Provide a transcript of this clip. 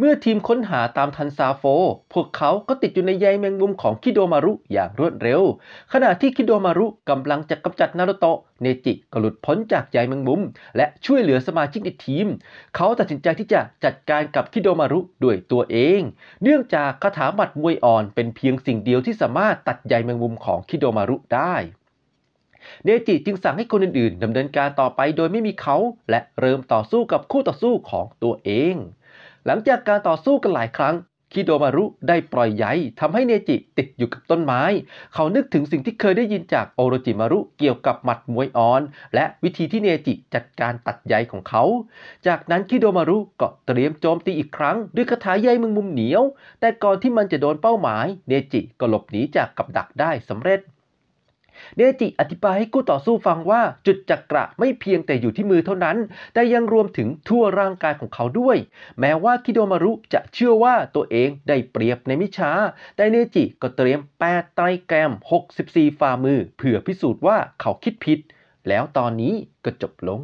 เมื่อทีมค้นหาตามทันซาโฟ พวกเขาก็ติดอยู่ในใยแมงมุมของคิโดมารุอย่างรวดเร็ว ขณะที่คิโดมารุกำลังจะกำจัดนารุโตะ เนจิก็หลุดพ้นจากใยแมงมุมและช่วยเหลือสมาชิกในทีม เขาตัดสินใจที่จะจัดการกับคิโดมารุด้วยตัวเอง เนื่องจากคาถาบัดมวยอ่อนเป็นเพียงสิ่งเดียวที่สามารถตัดใยแมงมุมของคิโดมารุได้เนจิจึงสั่งให้คนอื่นๆดำเนินการต่อไปโดยไม่มีเขาและเริ่มต่อสู้กับคู่ต่อสู้ของตัวเองหลังจากการต่อสู้กันหลายครั้ง คิโดมารุได้ปล่อยใยทำให้เนจิติดอยู่กับต้นไม้ เขานึกถึงสิ่งที่เคยได้ยินจากโอโรจิมารุเกี่ยวกับหมัดมวยอ่อนและวิธีที่เนจิจัดการตัดใยของเขา จากนั้นคิโดมารุก็เตรียมโจมตีอีกครั้งด้วยคาถาใยมึงมุมเหนียว แต่ก่อนที่มันจะโดนเป้าหมาย เนจิก็หลบหนีจากกับดักได้สำเร็จเนจิอธิบายให้คู่ต่อสู้ฟังว่า จุดจักระไม่เพียงแต่อยู่ที่มือเท่านั้น แต่ยังรวมถึงทั่วร่างกายของเขาด้วย แม้ว่าคิโดมารุจะเชื่อว่าตัวเองได้เปรียบในมิชาแต่เนจิก็เตรียมแปดไตรแกรม 64 ฝ่ามือเพื่อพิสูจน์ว่าเขาคิดผิด แล้วตอนนี้ก็จบลง